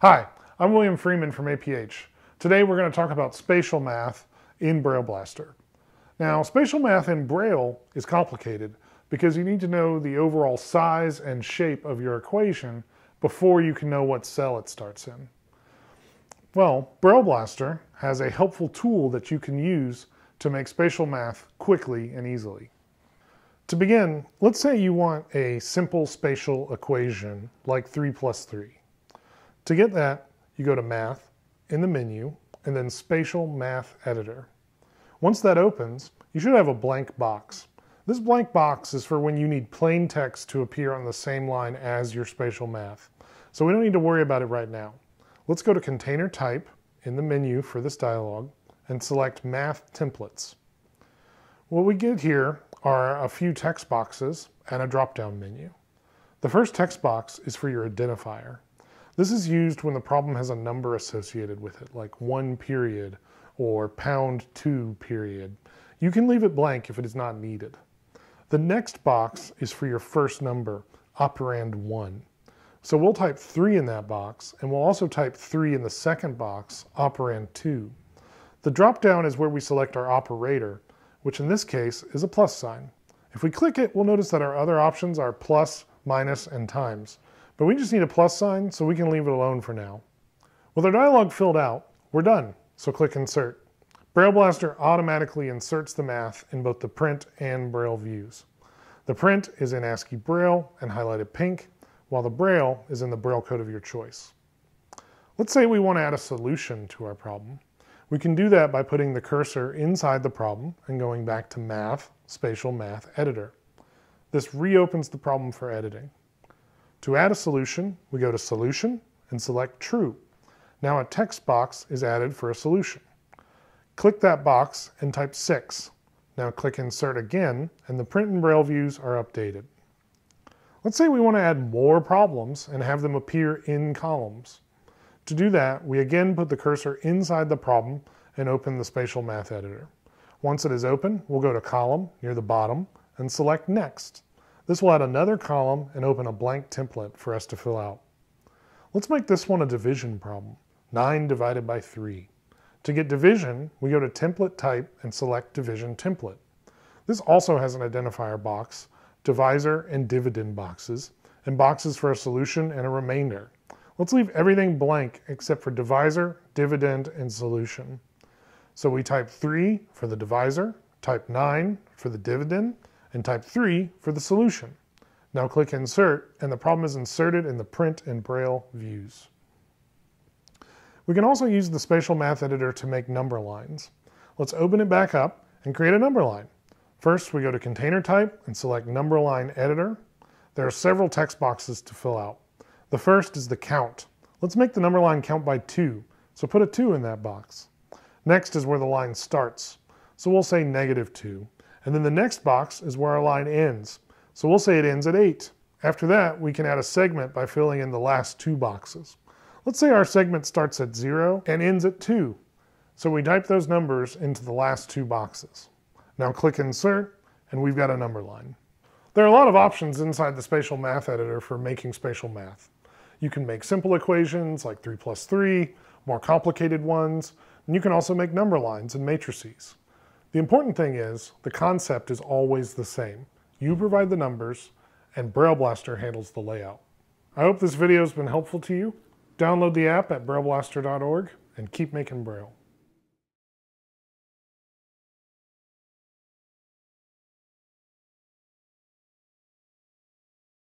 Hi, I'm William Freeman from APH. Today we're going to talk about spatial math in Braille Blaster. Now, spatial math in Braille is complicated because you need to know the overall size and shape of your equation before you can know what cell it starts in. Well, Braille Blaster has a helpful tool that you can use to make spatial math quickly and easily. To begin, let's say you want a simple spatial equation like 3 plus 3. To get that, you go to Math in the menu and then Spatial Math Editor. Once that opens, you should have a blank box. This blank box is for when you need plain text to appear on the same line as your spatial math. So we don't need to worry about it right now. Let's go to Container Type in the menu for this dialog and select Math Templates. What we get here are a few text boxes and a drop-down menu. The first text box is for your identifier. This is used when the problem has a number associated with it, like one period or pound two period. You can leave it blank if it is not needed. The next box is for your first number, operand one. So we'll type three in that box, and we'll also type three in the second box, operand two. The dropdown is where we select our operator, which in this case is a plus sign. If we click it, we'll notice that our other options are plus, minus, and times. But we just need a plus sign, so we can leave it alone for now. With our dialog filled out, we're done, so click Insert. Braille Blaster automatically inserts the math in both the print and Braille views. The print is in ASCII Braille and highlighted pink, while the Braille is in the Braille code of your choice. Let's say we want to add a solution to our problem. We can do that by putting the cursor inside the problem and going back to Math, Spatial Math Editor. This reopens the problem for editing. To add a solution, we go to Solution and select True. Now a text box is added for a solution. Click that box and type 6. Now click Insert again, and the print and braille views are updated. Let's say we want to add more problems and have them appear in columns. To do that, we again put the cursor inside the problem and open the Spatial Math Editor. Once it is open, we'll go to Column near the bottom and select Next. This will add another column and open a blank template for us to fill out. Let's make this one a division problem, 9 divided by 3. To get division, we go to template type and select division template. This also has an identifier box, divisor and dividend boxes, and boxes for a solution and a remainder. Let's leave everything blank except for divisor, dividend, and solution. So we type 3 for the divisor, type 9 for the dividend, and type 3 for the solution. Now click Insert, and the problem is inserted in the print and braille views. We can also use the spatial math editor to make number lines. Let's open it back up and create a number line. First, we go to container type and select number line editor. There are several text boxes to fill out. The first is the count. Let's make the number line count by two, so put a two in that box. Next is where the line starts, so we'll say negative two. And then the next box is where our line ends. So we'll say it ends at eight. After that, we can add a segment by filling in the last two boxes. Let's say our segment starts at zero and ends at two. So we type those numbers into the last two boxes. Now click insert and we've got a number line. There are a lot of options inside the spatial math editor for making spatial math. You can make simple equations like 3 plus 3, more complicated ones, and you can also make number lines and matrices. The important thing is the concept is always the same. You provide the numbers and Braille Blaster handles the layout. I hope this video has been helpful to you. Download the app at brailleblaster.org and keep making Braille.